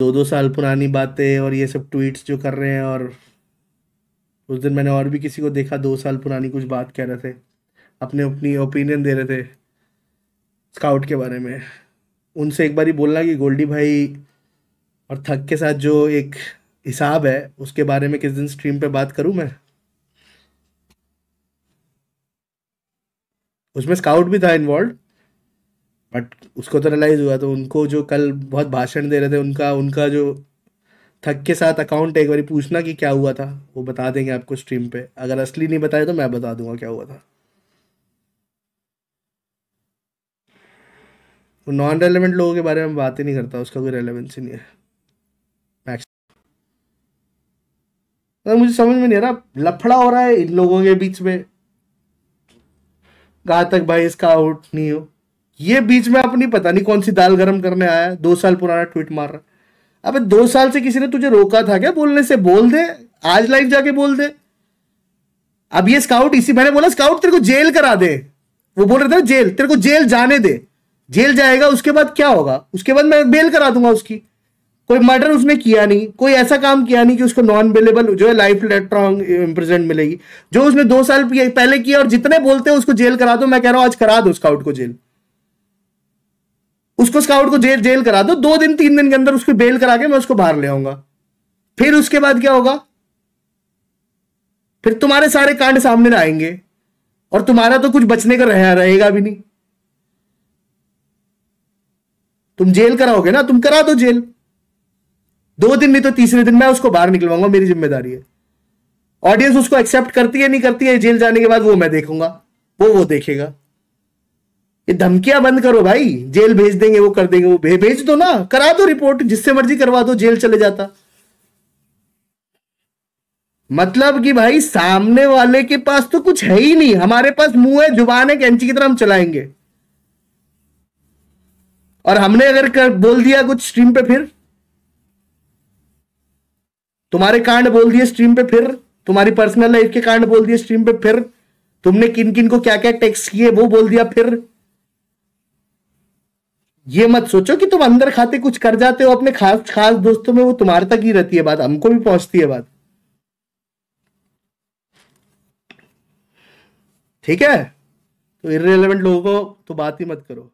दो दो साल पुरानी बातें और ये सब ट्वीट्स जो कर रहे हैं और उस दिन मैंने और भी किसी को देखा दो साल पुरानी कुछ बात कह रहे थे अपने अपनी ओपिनियन दे रहे थे स्काउट के बारे में उनसे एक बार ही बोलना कि गोल्डी भाई और थक के साथ जो एक हिसाब है उसके बारे में किस दिन स्ट्रीम पे बात करूं मैं उसमें स्काउट भी था इन्वॉल्व बट उसको तो रियलाइज़ हुआ तो उनको जो कल बहुत भाषण दे रहे थे उनका उनका जो थक के साथ अकाउंट एक बार पूछना कि क्या हुआ था वो बता देंगे आपको स्ट्रीम पे अगर असली नहीं बताए तो मैं बता दूंगा क्या हुआ था वो नॉन रेलिवेंट लोगों के बारे में बात ही नहीं करता उसका कोई रेलिवेंस ही नहीं है मैक्सिमम मुझे समझ में नहीं आ रहा लफड़ा हो रहा है इन लोगों के बीच में कहा तक भाई इसका आउट नहीं हो ये बीच में अपनी पता नहीं कौन सी दाल गर्म करने आया दो साल पुराना ट्वीट मार रहा अबे अब दो साल से किसी ने तुझे रोका था क्या बोलने से बोल दे आज लाइव जाके बोल दे अब ये स्काउट इसी मैंने बोला स्काउट तेरे को जेल करा दे वो बोल रहे थे जेल तेरे को जेल जाने दे जेल जाएगा उसके बाद क्या होगा उसके बाद मैं बेल करा दूंगा उसकी कोई मर्डर उसने किया नहीं कोई ऐसा काम किया नहीं कि उसको नॉन अवेलेबल जो है लाइफ इलेक्ट्रॉन इम्प्रेजेंट मिलेगी जो उसने दो साल पहले किया और जितने बोलते हैं उसको जेल करा दो मैं कह रहा हूं आज करा दो स्काउट को जेल इसको स्काउट को जेल जेल करा दो दो दिन तीन दिन के अंदर उसकी बेल करा के मैं उसको बाहर ले आऊंगा फिर उसके बाद क्या होगा फिर तुम्हारे सारे कांड सामने आएंगे और तुम्हारा तो कुछ बचने का रह, रहेगा भी नहीं तुम जेल कराओगे ना तुम करा दो जेल दो दिन नहीं तो तीसरे दिन मैं उसको बाहर निकलवाऊंगा मेरी जिम्मेदारी है ऑडियंस उसको एक्सेप्ट करती है नहीं करती है जेल जाने के बाद वो मैं देखूंगा वो वो देखेगा ये धमकियां बंद करो भाई जेल भेज देंगे वो कर देंगे वो भे, भेज दो ना करा दो रिपोर्ट जिससे मर्जी करवा दो जेल चले जाता मतलब कि भाई सामने वाले के पास तो कुछ है ही नहीं हमारे पास मुंह है जुबान है कैंची की तरह हम चलाएंगे और हमने अगर कर, बोल दिया कुछ स्ट्रीम पे फिर तुम्हारे कांड बोल दिए स्ट्रीम पे फिर तुम्हारी पर्सनल लाइफ के कांड बोल दिए स्ट्रीम पे फिर तुमने किन किन को क्या क्या टैक्स किए वो बोल दिया फिर ये मत सोचो कि तुम अंदर खाते कुछ कर जाते हो अपने खास खास दोस्तों में वो तुम्हारे तक ही रहती है बात हमको भी पहुंचती है बात ठीक है तो इरेलीवेंट लोगों को तो बात ही मत करो